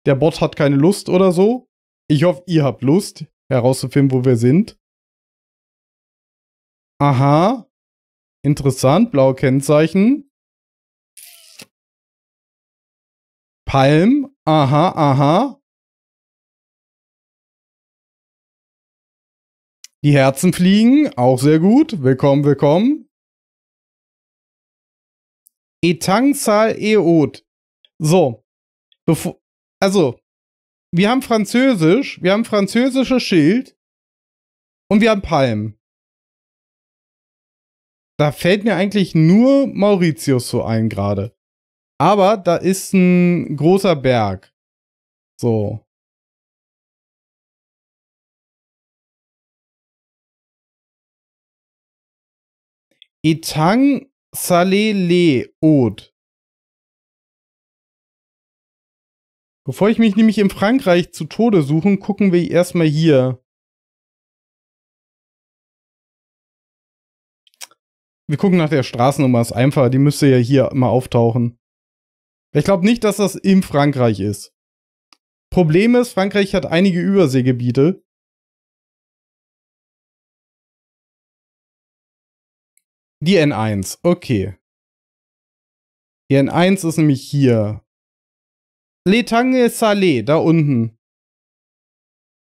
der Bot hat keine Lust oder so. Ich hoffe, ihr habt Lust, herauszufinden, wo wir sind. Aha. Interessant, blaue Kennzeichen. Palm. Aha, aha. Die Herzen fliegen, auch sehr gut. Willkommen, willkommen. Etangzahl Eod. So, bevor, also, wir haben Französisch, wir haben französisches Schild und wir haben Palmen. Da fällt mir eigentlich nur Mauritius so ein gerade. Aber da ist ein großer Berg. So. Etang Salé Le Ode. Bevor ich mich nämlich in Frankreich zu Tode suchen, gucken wir erstmal hier. Wir gucken nach der Straßennummer, ist einfacher, die müsste ja hier mal auftauchen. Ich glaube nicht, dass das in Frankreich ist. Problem ist, Frankreich hat einige Überseegebiete. Die N1, okay. Die N1 ist nämlich hier. Letange Salé, da unten.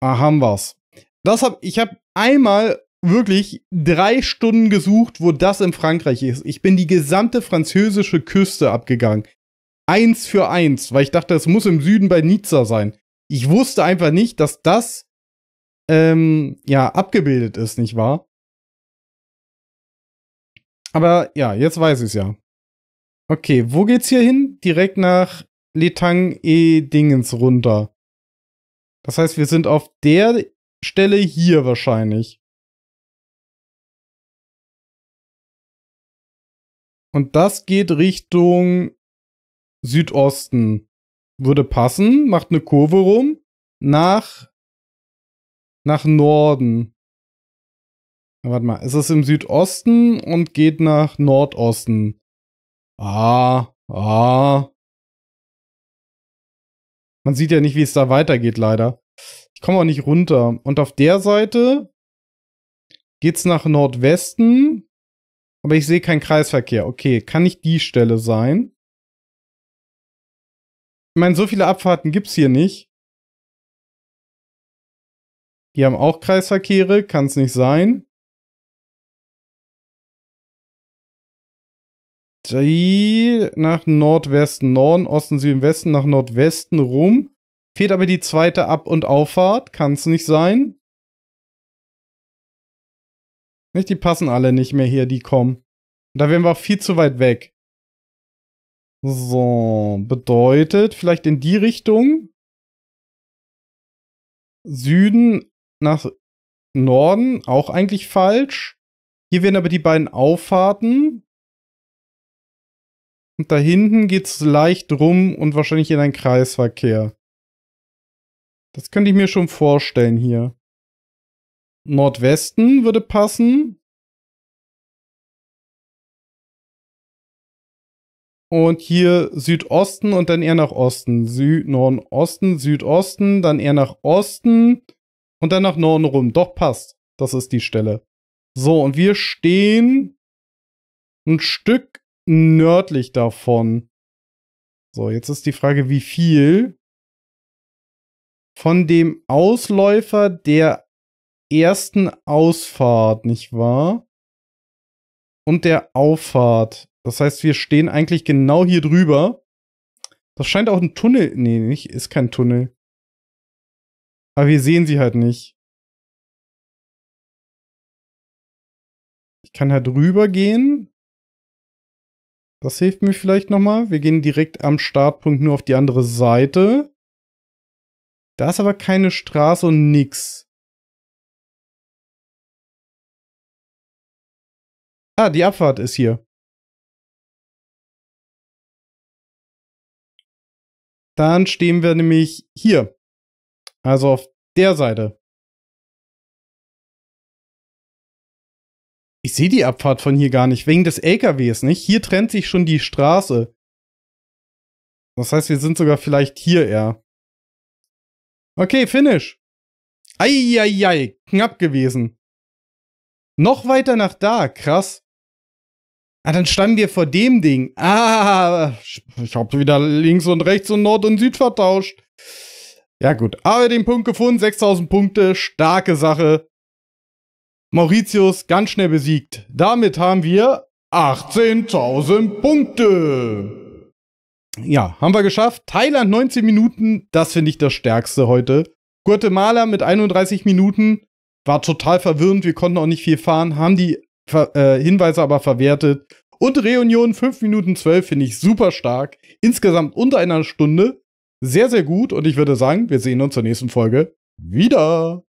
Ah, haben wir's. Das hab, ich habe einmal wirklich drei Stunden gesucht, wo das in Frankreich ist. Ich bin die gesamte französische Küste abgegangen. Eins für eins, weil ich dachte, es muss im Süden bei Nizza sein. Ich wusste einfach nicht, dass das ähm, ja abgebildet ist, nicht wahr? Aber ja, jetzt weiß ich es ja. Okay, wo geht's hier hin? Direkt nach Letang E Dingens runter. Das heißt, wir sind auf der Stelle hier wahrscheinlich. Und das geht Richtung Südosten. Würde passen, macht eine Kurve rum nach nach Norden. Warte mal, es ist im Südosten und geht nach Nordosten. Ah, ah, man sieht ja nicht, wie es da weitergeht, leider. Ich komme auch nicht runter. Und auf der Seite geht's nach Nordwesten. Aber ich sehe keinen Kreisverkehr. Okay, kann nicht die Stelle sein. Ich meine, so viele Abfahrten gibt's hier nicht. Die haben auch Kreisverkehre, kann's nicht sein. die nach Nordwesten, Norden, Osten, Süden, Westen, nach Nordwesten rum. Fehlt aber die zweite Ab- und Auffahrt. Kann es nicht sein. Nicht, die passen alle nicht mehr hier, die kommen. Da wären wir auch viel zu weit weg. So, bedeutet vielleicht in die Richtung. Süden nach Norden, auch eigentlich falsch. Hier wären aber die beiden Auffahrten. Und da hinten geht's leicht rum und wahrscheinlich in einen Kreisverkehr. Das könnte ich mir schon vorstellen hier. Nordwesten würde passen. Und hier Südosten und dann eher nach Osten. Süd, Norden, Osten, Südosten, dann eher nach Osten und dann nach Norden rum. Doch passt. Das ist die Stelle. So, und wir stehen ein Stück nördlich davon. So, jetzt ist die Frage, wie viel von dem Ausläufer der ersten Ausfahrt, nicht wahr? Und der Auffahrt. Das heißt, wir stehen eigentlich genau hier drüber. Das scheint auch ein Tunnel. Nee, nicht, ist kein Tunnel. Aber wir sehen sie halt nicht. Ich kann halt rüber gehen. Das hilft mir vielleicht nochmal. Wir gehen direkt am Startpunkt nur auf die andere Seite. Da ist aber keine Straße und nix. Ah, die Abfahrt ist hier. Dann stehen wir nämlich hier. Also auf der Seite. Ich sehe die Abfahrt von hier gar nicht, wegen des LKWs, nicht? Hier trennt sich schon die Straße. Das heißt, wir sind sogar vielleicht hier eher. Okay, Finish. Eieiei, knapp gewesen. Noch weiter nach da, krass. Ah, dann standen wir vor dem Ding. Ah, ich hab wieder links und rechts und Nord und Süd vertauscht. Ja gut, aber den Punkt gefunden, 6000 Punkte, starke Sache. Mauritius ganz schnell besiegt. Damit haben wir 18.000 Punkte. Ja, haben wir geschafft. Thailand 19 Minuten, das finde ich das Stärkste heute. Guatemala mit 31 Minuten war total verwirrend. Wir konnten auch nicht viel fahren, haben die äh, Hinweise aber verwertet. Und Reunion 5 Minuten 12 finde ich super stark. Insgesamt unter einer Stunde. Sehr, sehr gut. Und ich würde sagen, wir sehen uns zur nächsten Folge wieder.